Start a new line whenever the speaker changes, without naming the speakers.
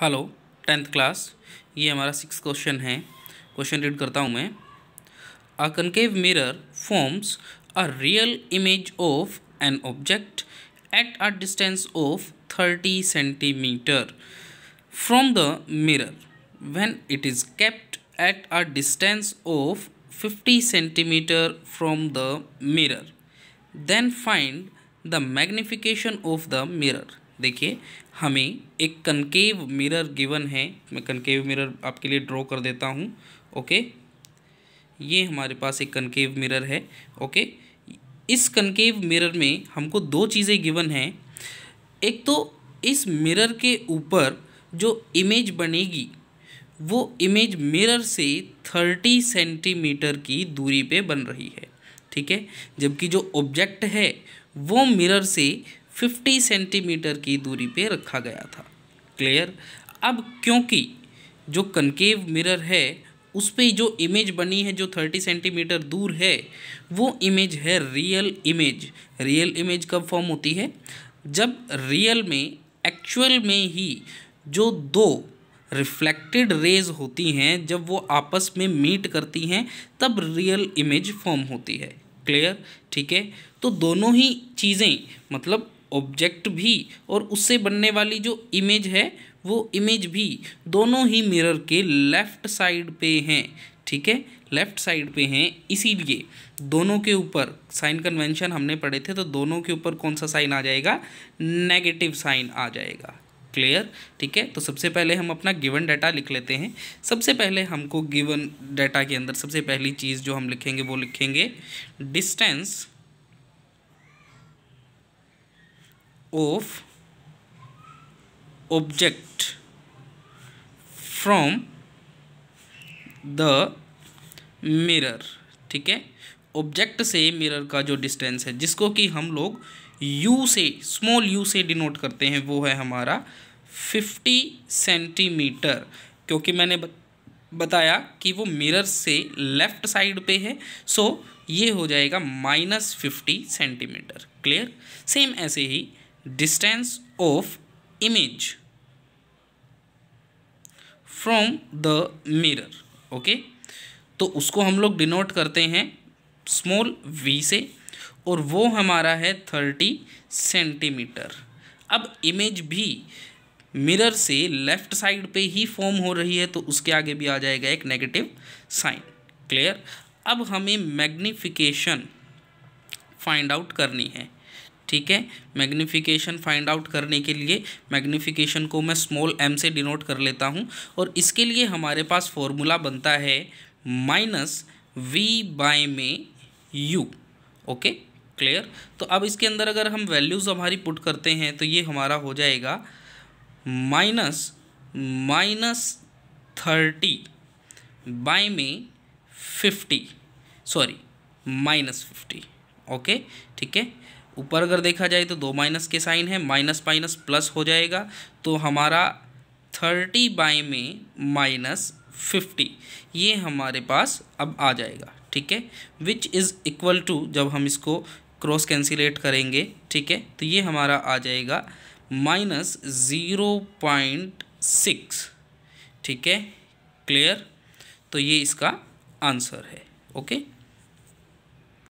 hello tenth class ये हमारा six question है क्वेश्चन रीड करता हूँ मैं a concave mirror forms a real image of an object at a distance of thirty centimetre from the mirror when it is kept at a distance of fifty centimetre from the mirror then find the magnification of the mirror देखिए हमें एक concave mirror given है मैं concave mirror आपके लिए draw कर देता हूँ ओके ये हमारे पास एक कनकेव मिरर है ओके इस कनकेव मिरर में हमको दो चीज़ें गिवन हैं एक तो इस मिरर के ऊपर जो इमेज बनेगी वो इमेज मिरर से थर्टी सेंटीमीटर की दूरी पे बन रही है ठीक है जबकि जो ऑब्जेक्ट है वो मिरर से 50 सेंटीमीटर की दूरी पे रखा गया था क्लियर अब क्योंकि जो कनकेव मिरर है उस पर जो इमेज बनी है जो थर्टी सेंटीमीटर दूर है वो इमेज है रियल इमेज रियल इमेज कब फॉर्म होती है जब रियल में एक्चुअल में ही जो दो रिफ्लेक्टेड रेज होती हैं जब वो आपस में मीट करती हैं तब रियल इमेज फॉर्म होती है क्लियर ठीक है तो दोनों ही चीज़ें मतलब ऑब्जेक्ट भी और उससे बनने वाली जो इमेज है वो इमेज भी दोनों ही मिरर के लेफ़्ट साइड पे हैं ठीक है लेफ़्ट साइड पे हैं इसीलिए दोनों के ऊपर साइन कन्वेंशन हमने पढ़े थे तो दोनों के ऊपर कौन सा साइन आ जाएगा नेगेटिव साइन आ जाएगा क्लियर ठीक है तो सबसे पहले हम अपना गिवन डाटा लिख लेते हैं सबसे पहले हमको गिवन डाटा के अंदर सबसे पहली चीज़ जो हम लिखेंगे वो लिखेंगे distance of object from the mirror ठीक है ऑब्जेक्ट से मिरर का जो डिस्टेंस है जिसको कि हम लोग यू से स्मॉल यू से डिनोट करते हैं वो है हमारा फिफ्टी सेंटीमीटर क्योंकि मैंने बताया कि वो मिरर से लेफ्ट साइड पे है सो ये हो जाएगा minus fifty centimetre clear same ऐसे ही distance of image from the mirror okay तो उसको हम लोग डिनोट करते हैं स्मॉल वी से और वो हमारा है थर्टी सेंटीमीटर अब इमेज भी मिरर से लेफ्ट साइड पे ही फॉर्म हो रही है तो उसके आगे भी आ जाएगा एक नेगेटिव साइन क्लियर अब हमें मैग्निफिकेशन फाइंड आउट करनी है ठीक है मैग्निफिकेशन फाइंड आउट करने के लिए मैग्निफिकेशन को मैं स्मॉल एम से डिनोट कर लेता हूँ और इसके लिए हमारे पास फॉर्मूला बनता है माइनस वी बाय में यू ओके क्लियर तो अब इसके अंदर अगर हम वैल्यूज़ हमारी पुट करते हैं तो ये हमारा हो जाएगा माइनस माइनस थर्टी बाय में fifty sorry minus fifty okay ठीक है ऊपर अगर देखा जाए तो दो माइनस के साइन है माइनस माइनस प्लस हो जाएगा तो हमारा थर्टी बाई में माइनस फिफ्टी ये हमारे पास अब आ जाएगा ठीक है विच इज़ इक्वल टू जब हम इसको क्रॉस कैंसिलेट करेंगे ठीक है तो ये हमारा आ जाएगा माइनस ज़ीरो पॉइंट सिक्स ठीक है क्लियर तो ये इसका आंसर है ओके